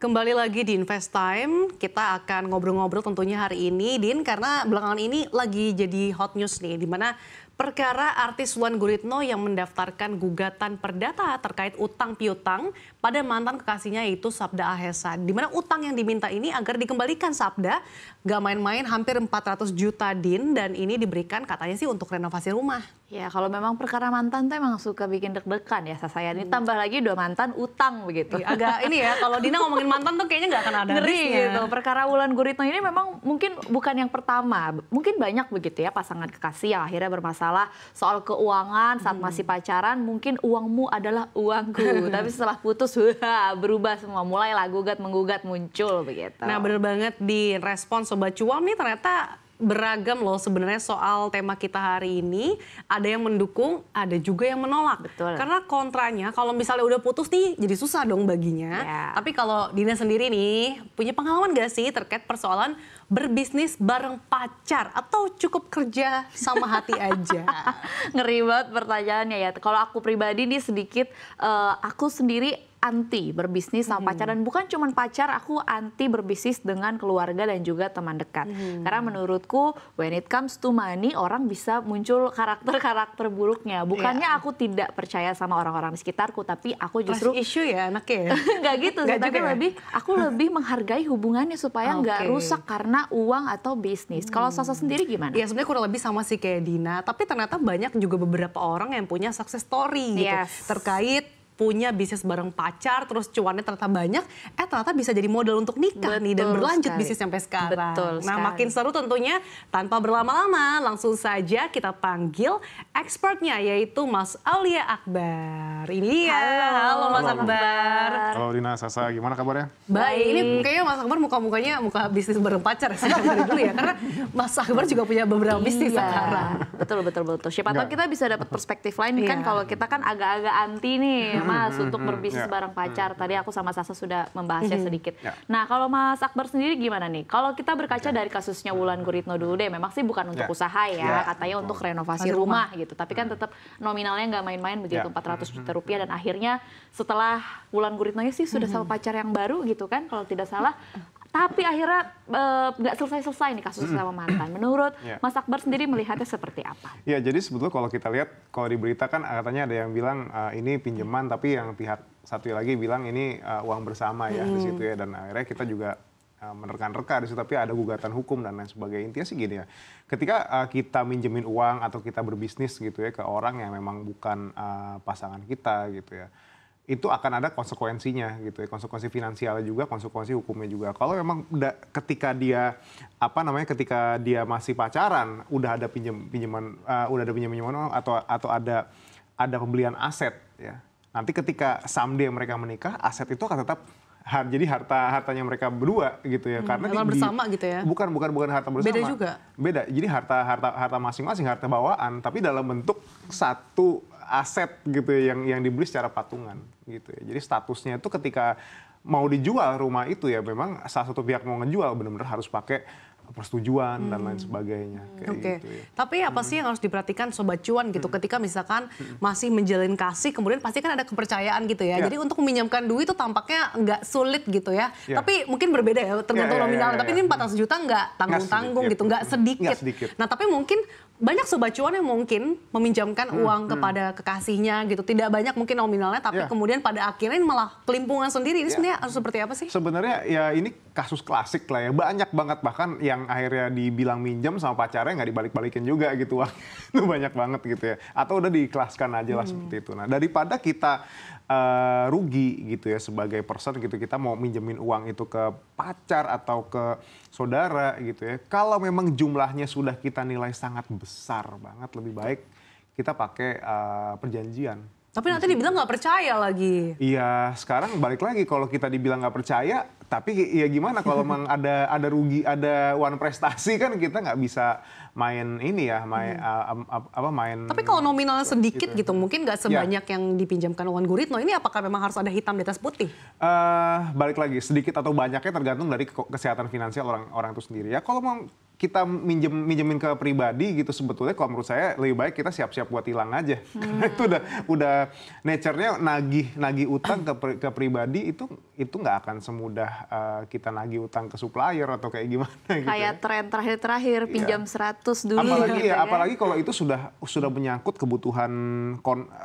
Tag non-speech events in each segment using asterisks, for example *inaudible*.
Kembali lagi di Invest Time, kita akan ngobrol-ngobrol tentunya hari ini, Din, karena belakangan ini lagi jadi hot news nih, di mana perkara artis Wan Guritno yang mendaftarkan gugatan perdata terkait utang piutang pada mantan kekasihnya yaitu Sabda Ahesa. Di mana utang yang diminta ini agar dikembalikan Sabda, gak main-main hampir 400 juta din dan ini diberikan katanya sih untuk renovasi rumah. Ya kalau memang perkara mantan tuh emang suka bikin deg-degan ya saya ini hmm. tambah lagi dua mantan utang begitu. Ya, agak ini ya kalau Dina ngomongin mantan tuh kayaknya nggak akan ada Ngeri gitu. Perkara Wulan Guritno ini memang mungkin bukan yang pertama. Mungkin banyak begitu ya pasangan kekasih yang akhirnya bermasalah soal keuangan saat hmm. masih pacaran mungkin uangmu adalah uangku. *laughs* Tapi setelah putus wah, berubah semua mulailah gugat menggugat muncul begitu. Nah bener banget di respon Sobat Cuam nih ternyata beragam loh sebenarnya soal tema kita hari ini. Ada yang mendukung, ada juga yang menolak. Betul. Karena kontranya kalau misalnya udah putus nih jadi susah dong baginya. Yeah. Tapi kalau Dina sendiri nih punya pengalaman gak sih terkait persoalan berbisnis bareng pacar atau cukup kerja sama hati *laughs* aja? Ngeri banget pertanyaannya ya. Kalau aku pribadi nih sedikit, uh, aku sendiri anti berbisnis sama hmm. dan bukan cuma pacar aku anti berbisnis dengan keluarga dan juga teman dekat hmm. karena menurutku when it comes to money orang bisa muncul karakter-karakter buruknya bukannya yeah. aku tidak percaya sama orang-orang di sekitarku tapi aku justru Mas isu ya anaknya ya? *laughs* nggak gitu nggak sih, tapi ya? lebih aku lebih *laughs* menghargai hubungannya supaya okay. rusak karena uang atau bisnis hmm. kalau Sasa sendiri gimana ya sebenarnya kurang lebih sama si kayak Dina tapi ternyata banyak juga beberapa orang yang punya success story gitu. yes. gitu terkait punya bisnis bareng pacar terus cuannya ternyata banyak eh ternyata bisa jadi modal untuk nikah Betul nih dan berlanjut sekali. bisnis sampai sekarang. Betul nah, sekali. makin seru tentunya tanpa berlama-lama langsung saja kita panggil expertnya yaitu Mas Aulia Akbar. Ini ya. Halo, halo Mas halo, Akbar. Halo Dina Sasa, gimana kabarnya? Baik. Ini kayaknya Mas Akbar muka-mukanya muka bisnis bareng pacar sejak dari dulu ya karena Mas Akbar juga punya beberapa iya. bisnis iya. sekarang. Betul betul betul. Siapa tahu kita bisa dapat perspektif lain kan iya. kan kalau kita kan agak-agak anti nih *laughs* Mas hmm, hmm, untuk hmm, berbisnis yeah. bareng pacar. Tadi aku sama Sasa sudah membahasnya sedikit. Ya. Nah, kalau Mas Akbar sendiri gimana nih? Kalau kita berkaca ya. dari kasusnya Wulan Guritno dulu deh, memang sih bukan untuk ya. usaha ya, katanya untuk renovasi rumah. gitu. Tapi kan tetap nominalnya nggak main-main begitu, yeah. 400 juta rupiah dan akhirnya setelah Wulan Guritno sih sudah sama pacar yang baru gitu kan, kalau tidak salah tapi akhirnya eh, nggak uh, selesai-selesai nih kasus sama mantan. Menurut yeah. Mas Akbar sendiri melihatnya seperti apa? Ya, jadi sebetulnya kalau kita lihat, kalau diberitakan kan ah, katanya ada yang bilang uh, ini pinjaman, tapi yang pihak satu lagi bilang ini uh, uang bersama ya hmm. di situ ya. Dan akhirnya kita juga menerka-nerka di situ, tapi ada gugatan hukum dan lain sebagainya. Intinya sih gini ya, ketika uh, kita minjemin uang atau kita berbisnis gitu ya ke orang yang memang bukan uh, pasangan kita gitu ya itu akan ada konsekuensinya gitu ya konsekuensi finansialnya juga konsekuensi hukumnya juga kalau memang da, ketika dia apa namanya ketika dia masih pacaran udah ada pinjam pinjaman uh, udah ada pinjam pinjaman atau atau ada ada pembelian aset ya nanti ketika someday mereka menikah aset itu akan tetap har, jadi harta hartanya mereka berdua gitu ya hmm, karena di, bersama gitu ya bukan bukan bukan harta bersama beda juga beda jadi harta harta harta masing-masing harta bawaan tapi dalam bentuk satu aset gitu ya, yang yang dibeli secara patungan gitu ya. Jadi statusnya itu ketika mau dijual rumah itu ya memang salah satu pihak mau ngejual benar-benar harus pakai persetujuan hmm. dan lain hmm. sebagainya. Oke. Okay. Gitu, ya. Tapi apa sih yang hmm. harus diperhatikan sobat cuan gitu hmm. ketika misalkan hmm. masih menjalin kasih kemudian pasti kan ada kepercayaan gitu ya. Yeah. Jadi untuk meminjamkan duit itu tampaknya nggak sulit gitu ya. Yeah. Tapi mungkin berbeda ya tergantung yeah, yeah, ya, nominal. Yeah, yeah, Tapi yeah. ini 400 juta nggak tanggung-tanggung gitu, nggak sedikit. sedikit. Nah tapi mungkin banyak sobat cuan yang mungkin meminjamkan hmm, uang kepada kekasihnya gitu. Tidak banyak mungkin nominalnya tapi yeah. kemudian pada akhirnya ini malah kelimpungan sendiri. Ini yeah. sebenarnya harus seperti apa sih? Sebenarnya ya ini kasus klasik lah ya. Banyak banget bahkan yang yang akhirnya dibilang minjem sama pacarnya nggak dibalik-balikin juga gitu wah *laughs* itu banyak banget gitu ya atau udah diikhlaskan aja lah hmm. seperti itu nah daripada kita uh, rugi gitu ya sebagai person gitu kita mau minjemin uang itu ke pacar atau ke saudara gitu ya kalau memang jumlahnya sudah kita nilai sangat besar banget lebih baik kita pakai uh, perjanjian tapi nanti dibilang nggak percaya lagi. Iya, sekarang balik lagi kalau kita dibilang nggak percaya, tapi ya gimana kalau memang *laughs* ada ada rugi, ada one prestasi kan kita nggak bisa main ini ya, main hmm. uh, apa main. Tapi kalau nominalnya gitu sedikit gitu, gitu mungkin nggak ya. sebanyak ya. yang dipinjamkan Wan Guritno. Ini apakah memang harus ada hitam di atas putih? Uh, balik lagi sedikit atau banyaknya tergantung dari kesehatan finansial orang orang itu sendiri ya. Kalau mau kita minjem minjemin ke pribadi gitu sebetulnya kalau menurut saya lebih baik kita siap-siap buat hilang aja hmm. karena *laughs* itu udah udah nature-nya nagih nagih utang ke ke pribadi itu itu nggak akan semudah uh, kita nagih utang ke supplier atau kayak gimana gitu kayak ya. tren terakhir-terakhir iya. pinjam ya. 100 dulu apalagi gitu ya, ya apalagi kalau itu sudah sudah menyangkut kebutuhan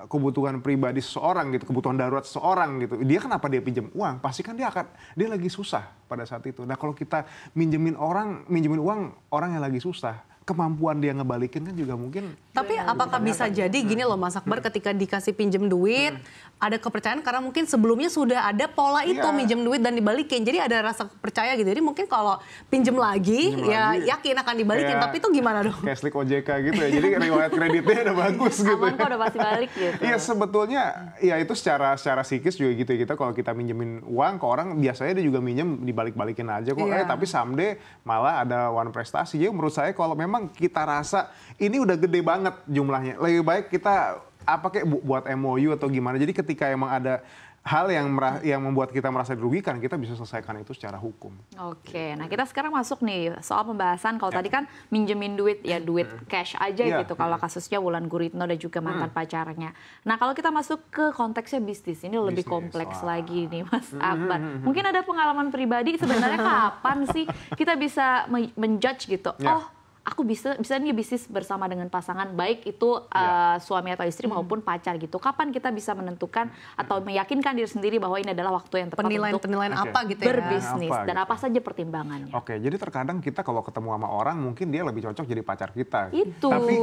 kebutuhan pribadi seseorang gitu kebutuhan darurat seseorang gitu dia kenapa dia pinjam uang pasti kan dia akan dia lagi susah pada saat itu nah kalau kita minjemin orang minjemin uang orang yang lagi susah kemampuan dia ngebalikin kan juga mungkin. Tapi iya, apakah bisa jadi gini loh Mas Akbar hmm. ketika dikasih pinjem duit hmm. ada kepercayaan karena mungkin sebelumnya sudah ada pola itu yeah. minjem duit dan dibalikin. Jadi ada rasa percaya gitu. Jadi mungkin kalau pinjem lagi pinjem ya lagi. yakin akan dibalikin. Kayak, Tapi itu gimana dong? Kayak slik OJK gitu ya. Jadi riwayat kreditnya udah bagus gitu. Aman ya. kok udah pasti balik gitu. Iya sebetulnya ya itu secara secara psikis juga gitu ya kita kalau kita minjemin uang ke orang biasanya dia juga minjem dibalik-balikin aja kok. Yeah. Eh tapi someday malah ada one prestasi. Jadi menurut saya kalau memang memang kita rasa ini udah gede banget jumlahnya. Lebih baik kita apa kayak buat MOU atau gimana. Jadi ketika emang ada hal yang merah, yang membuat kita merasa dirugikan kita bisa selesaikan itu secara hukum. Oke, nah kita sekarang masuk nih soal pembahasan kalau yeah. tadi kan minjemin duit ya duit hmm. cash aja yeah. gitu kalau hmm. kasusnya Wulan Guritno dan juga mantan mm. pacarnya. Nah kalau kita masuk ke konteksnya bisnis ini lebih bisnis. kompleks Wah. lagi nih Mas hmm, Aban. Mungkin ada pengalaman pribadi sebenarnya kapan sih kita bisa menjudge gitu? Yeah. Oh aku bisa bisa nih bisnis bersama dengan pasangan baik itu ya. uh, suami atau istri hmm. maupun pacar gitu. Kapan kita bisa menentukan hmm. atau meyakinkan diri sendiri bahwa ini adalah waktu yang tepat penilaian, untuk penilaian okay. apa gitu ya. Berbisnis apa, dan gitu. apa saja pertimbangannya. Oke, okay, jadi terkadang kita kalau ketemu sama orang mungkin dia lebih cocok jadi pacar kita. Itu. Tapi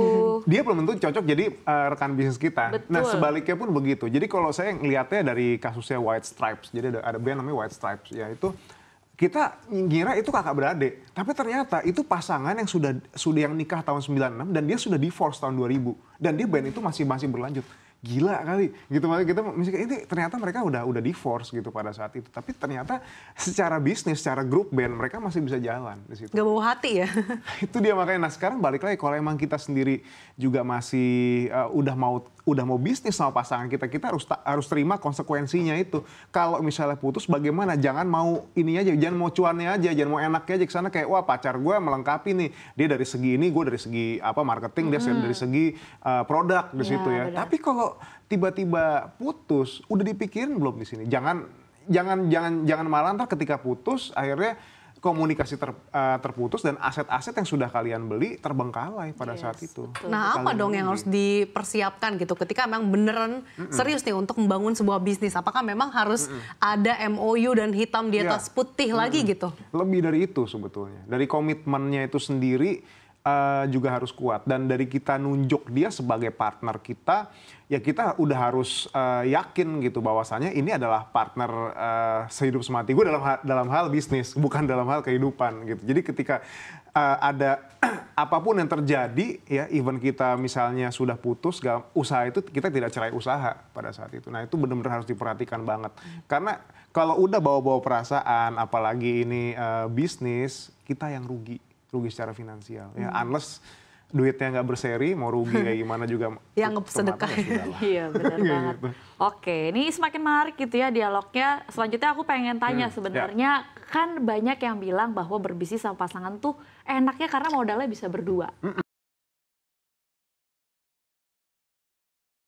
dia belum tentu cocok jadi uh, rekan bisnis kita. Nah, Betul. Nah, sebaliknya pun begitu. Jadi kalau saya ngelihatnya dari kasusnya White Stripes. Jadi ada, ada band namanya White Stripes ya itu kita ngira itu kakak beradik, tapi ternyata itu pasangan yang sudah sudah yang nikah tahun 96 dan dia sudah divorce tahun 2000 dan dia band itu masih masih berlanjut. Gila kali. Gitu maksudnya kita ini ternyata mereka udah udah divorce gitu pada saat itu. Tapi ternyata secara bisnis, secara grup band mereka masih bisa jalan di situ. Gak bawa hati ya. *laughs* itu dia makanya nah sekarang balik lagi kalau emang kita sendiri juga masih uh, udah mau udah mau bisnis sama pasangan kita, kita harus harus terima konsekuensinya itu. Kalau misalnya putus bagaimana? Jangan mau ini aja, jangan mau cuannya aja, jangan mau enaknya aja kesana kayak wah pacar gue melengkapi nih. Dia dari segi ini, gue dari segi apa marketing, hmm. dia dari segi uh, produk di iya, situ ya. ya. Tapi kalau tiba-tiba putus, udah dipikirin belum di sini? Jangan jangan jangan jangan malah ntar ketika putus akhirnya komunikasi ter, uh, terputus dan aset-aset yang sudah kalian beli terbengkalai pada yes, saat itu. Nah, apa kalian dong yang harus dipersiapkan gitu ketika memang beneran mm -mm. serius nih untuk membangun sebuah bisnis? Apakah memang harus mm -mm. ada MOU dan hitam di iya. atas yeah. putih mm -mm. lagi gitu? Lebih dari itu sebetulnya. Dari komitmennya itu sendiri uh, juga harus kuat dan dari kita nunjuk dia sebagai partner kita ya kita udah harus uh, yakin gitu bahwasannya ini adalah partner uh, sehidup semati gue dalam dalam hal bisnis bukan dalam hal kehidupan gitu jadi ketika uh, ada *clears throat* apapun yang terjadi ya even kita misalnya sudah putus usaha itu kita tidak cerai usaha pada saat itu nah itu benar-benar harus diperhatikan banget karena kalau udah bawa-bawa perasaan apalagi ini uh, bisnis kita yang rugi rugi secara finansial. Ya, hmm. Ya, unless duitnya nggak berseri, mau rugi kayak *laughs* gimana juga. Yang sedekah. Ya, *laughs* iya benar iya, banget. Gitu. Oke, ini semakin menarik gitu ya dialognya. Selanjutnya aku pengen tanya hmm, ya. sebenarnya ya. kan banyak yang bilang bahwa berbisnis sama pasangan tuh enaknya karena modalnya bisa berdua. Mm -mm.